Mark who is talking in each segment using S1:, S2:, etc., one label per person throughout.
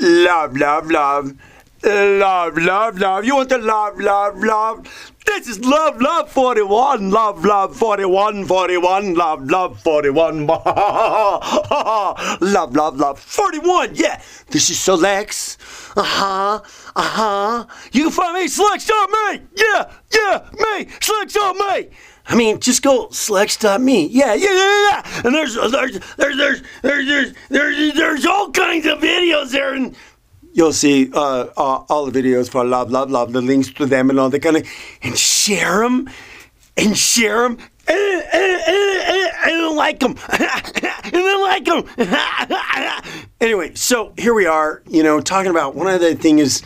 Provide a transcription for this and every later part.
S1: love, love, love. Love, love, love. You want to love, love, love. This is love, love 41. Love, love 41, 41. Love, love 41. love, love, love 41. Yeah, this is Selex. Uh huh. Uh huh. You can find me, Selex on me. Yeah, yeah, me. Selex on me. I mean, just go slex.me. Yeah, yeah, yeah, yeah. And there's there's there's there's there's there's there's, there's all kinds of videos there, and you'll see uh, uh, all the videos for love, love, love, the links to them and all that kind of, and share them, and share them. And, and, and, and like them, and then like them. anyway, so here we are, you know, talking about one other thing is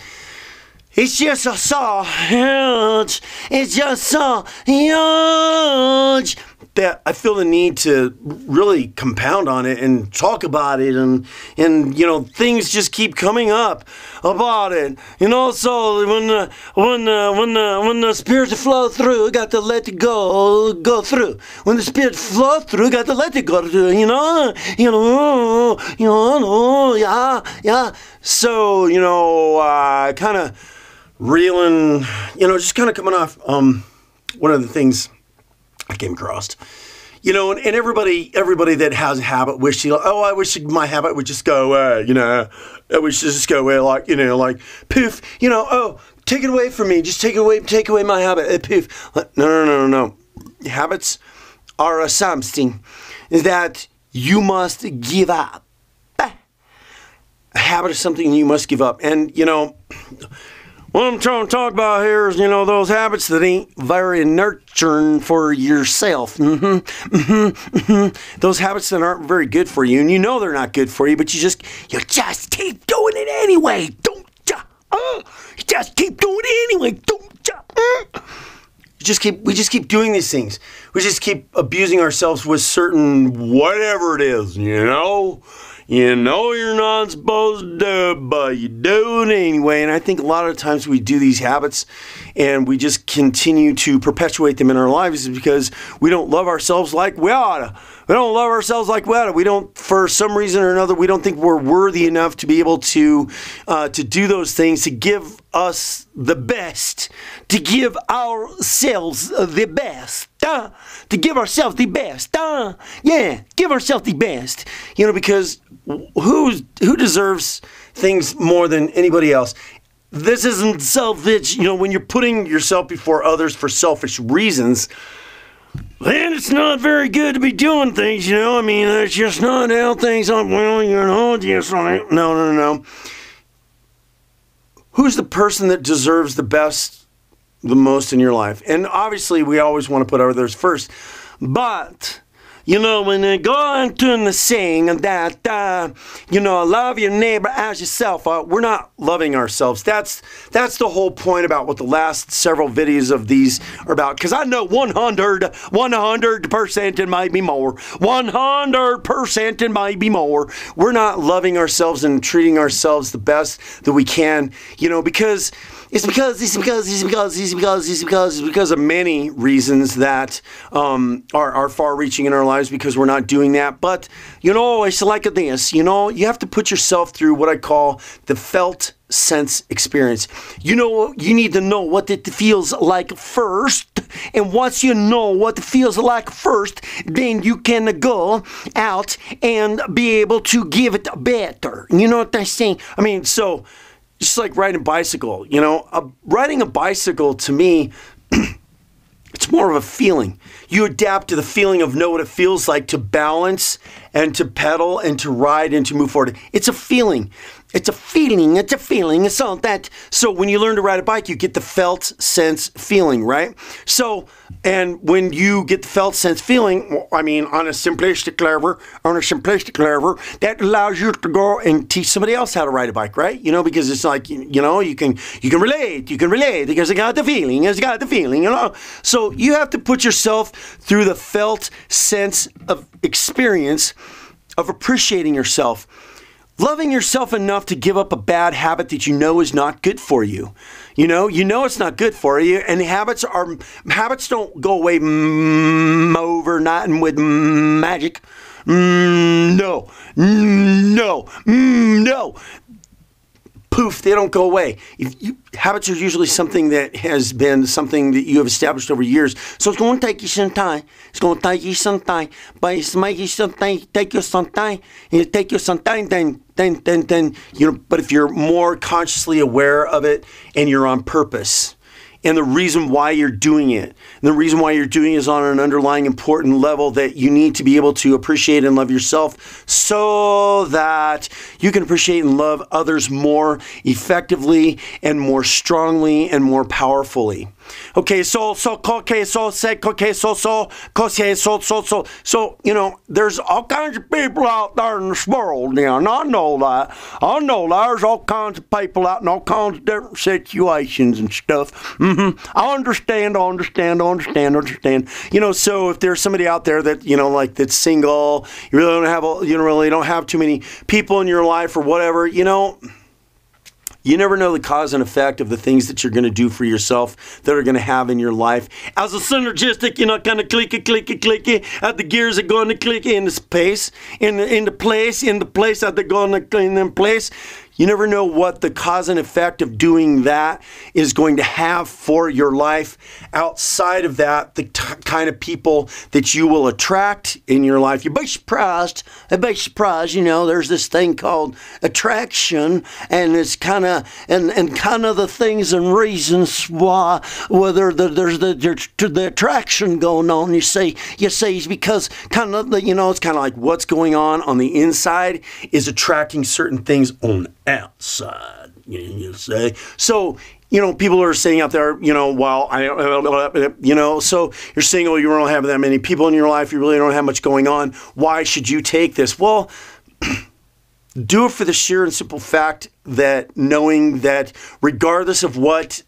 S1: it's just so huge. It's just so huge that I feel the need to really compound on it and talk about it and and you know things just keep coming up about it and also when the, when the, when the, when the spirit flow through got to let it go go through when the spirit flow through got to let it go through you know you know you know yeah yeah so you know uh, kind of reeling, you know, just kind of coming off. Um, one of the things I came across, you know, and, and everybody, everybody that has a habit wishes, oh, I wish my habit would just go away, you know, I wish it just go away, like, you know, like poof, you know, oh, take it away from me, just take it away, take away my habit, uh, poof. no, no, no, no, no. Habits are something that you must give up. A habit is something you must give up, and you know what I'm trying to talk about here is, you know, those habits that ain't very nurturing for yourself. Mm-hmm, mm-hmm, mm-hmm. Those habits that aren't very good for you, and you know they're not good for you, but you just you just keep doing it anyway, don't uh, you just keep doing it anyway, don't You uh. just keep we just keep doing these things. We just keep abusing ourselves with certain whatever it is, you know. You know you're not supposed to do but you do it anyway. And I think a lot of times we do these habits and we just continue to perpetuate them in our lives because we don't love ourselves like we ought to we don't love ourselves like that. We don't, for some reason or another, we don't think we're worthy enough to be able to uh, to do those things to give us the best, to give ourselves the best, uh, to give ourselves the best. Uh, yeah, give ourselves the best. You know, because who who deserves things more than anybody else? This isn't selfish. You know, when you're putting yourself before others for selfish reasons then it's not very good to be doing things, you know. I mean, that's just not how things are. Well, you know, just right? no, no, no. Who's the person that deserves the best, the most in your life? And obviously, we always want to put others first, but you know, when they go into the saying that, uh, you know, love your neighbor as yourself, uh, we're not loving ourselves. That's that's the whole point about what the last several videos of these are about. Because I know 100, 100% and maybe more, 100% and maybe more, we're not loving ourselves and treating ourselves the best that we can, you know, because it's because it's because it's because it's because it's because it's because of many reasons that um, are are far-reaching in our lives because we're not doing that. But you know, it's like this. You know, you have to put yourself through what I call the felt sense experience. You know, you need to know what it feels like first. And once you know what it feels like first, then you can go out and be able to give it better. You know what I'm saying? I mean, so just like riding a bicycle. You know, riding a bicycle to me, it's more of a feeling. You adapt to the feeling of know what it feels like to balance and to pedal and to ride and to move forward. It's a feeling. It's a feeling, it's a feeling, it's all that. So when you learn to ride a bike, you get the felt sense feeling, right? So, and when you get the felt sense feeling, well, I mean, on a simplistic level, on a simplistic level, that allows you to go and teach somebody else how to ride a bike, right? You know, because it's like, you know, you can, you can relate, you can relate because it got the feeling, I got the feeling, you know? So you have to put yourself through the felt sense of experience of appreciating yourself Loving yourself enough to give up a bad habit that you know is not good for you. You know, you know it's not good for you, and habits are habits don't go away mm, overnight and with magic. Mm, no, mm, no, mm, no poof, they don't go away. You, habits are usually something that has been something that you have established over years. So it's going to take you some time. It's going to take you some time. But it's make you some time, take you some time, and it take you some time, then, then, then, then, you know, but if you're more consciously aware of it and you're on purpose, and the reason why you're doing it. And the reason why you're doing it is on an underlying important level that you need to be able to appreciate and love yourself so that you can appreciate and love others more effectively and more strongly and more powerfully. Okay, so so okay, so say okay, so so okay, so so so so you know, there's all kinds of people out there in this world now, and I know that. I know there's all kinds of people out in all kinds of different situations and stuff. Mm-hmm. I understand, I understand, I understand, understand. You know, so if there's somebody out there that you know, like that's single, you really don't have, a, you really don't have too many people in your life or whatever, you know. You never know the cause and effect of the things that you're going to do for yourself that are going to have in your life. As a synergistic, you know, kind of clicky, clicky, clicky, at uh, the gears are going to click in the space, in the, in the place, in the place, that they're going to in place. You never know what the cause and effect of doing that is going to have for your life. Outside of that, the t- kind of people that you will attract in your life, you'd be surprised. I'd be surprised. You know, there's this thing called attraction, and it's kind of and and kind of the things and reasons why whether the, there's the, the the attraction going on. You see, you see, it's because kind of the you know it's kind of like what's going on on the inside is attracting certain things on outside. You say so. You know, people are saying out there, you know, well, I, you know, so you're saying, oh, you don't have that many people in your life. You really don't have much going on. Why should you take this? Well, do it for the sheer and simple fact that knowing that regardless of what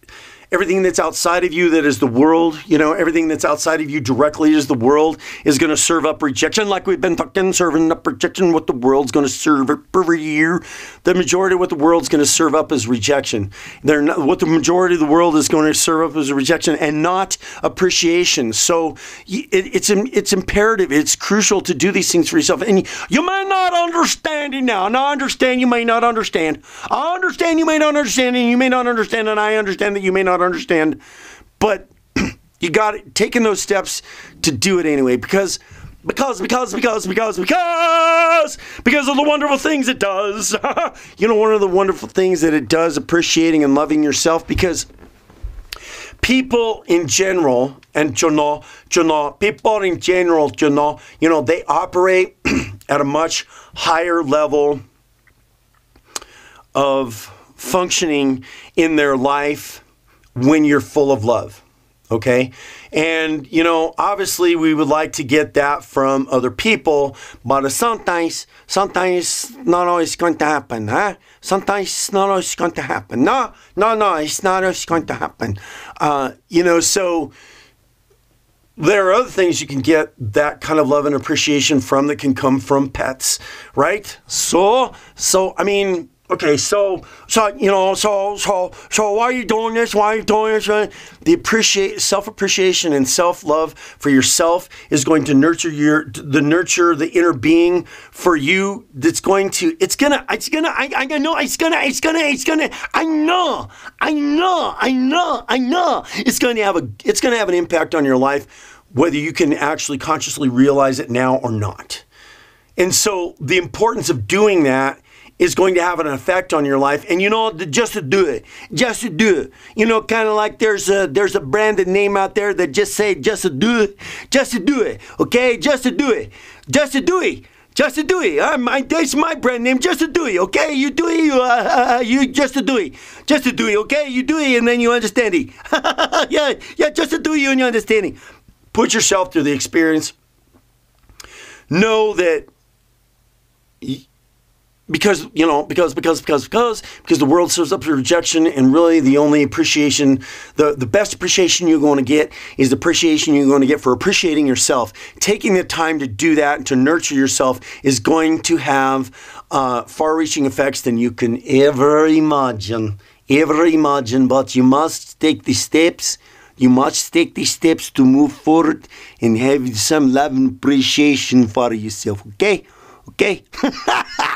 S1: everything that's outside of you that is the world, you know, everything that's outside of you directly is the world is going to serve up rejection, like we've been talking, serving up rejection. What the world's going to serve up every year, the majority of what the world's going to serve up is rejection. They're not, what the majority of the world is going to serve up is rejection and not appreciation. So it, it's it's imperative, it's crucial to do these things for yourself. And you may not understand it now, and I understand you may not understand. I understand you may not understand, and you may not understand, and I understand that you may not. understand understand, but you got it, taking those steps to do it anyway because because because because because because because of the wonderful things it does. you know, one of the wonderful things that it does, appreciating and loving yourself, because people in general and you know, you know, people in general, you know, you know, they operate at a much higher level of functioning in their life when you're full of love. Okay. And, you know, obviously we would like to get that from other people, but sometimes, sometimes not always going to happen, huh? Sometimes it's not always going to happen. No, no, no, it's not always going to happen. Uh, you know, so there are other things you can get that kind of love and appreciation from that can come from pets, right? So, so, I mean, okay, so so you know, so so so why are you doing this? Why are you doing this? The appreciate self appreciation and self love for yourself is going to nurture your the nurture the inner being for you. That's going to it's gonna it's gonna I, I know it's gonna it's gonna it's gonna I know I know I know I know it's gonna have a it's gonna have an impact on your life whether you can actually consciously realize it now or not. And so the importance of doing that is going to have an effect on your life. And you know, just to do it, just to do it. You know, kind of like there's a there's a branded name out there that just say just to do it, just to do it, okay, just to do it, just to do it. Just to do it. I'm, I, that's my brand name. Just to do it. Okay, you do it. You, uh, you just to do it. Just to do it. Okay, you do it, and then you understand it. yeah, yeah. Just to do and you understand it. Put yourself through the experience. Know that because you know because because because because because the world serves up to rejection and really the only appreciation the, the best appreciation you're going to get is the appreciation you're going to get for appreciating yourself taking the time to do that and to nurture yourself is going to have uh, far-reaching effects than you can ever imagine ever imagine but you must take the steps you must take the steps to move forward and have some love and appreciation for yourself okay okay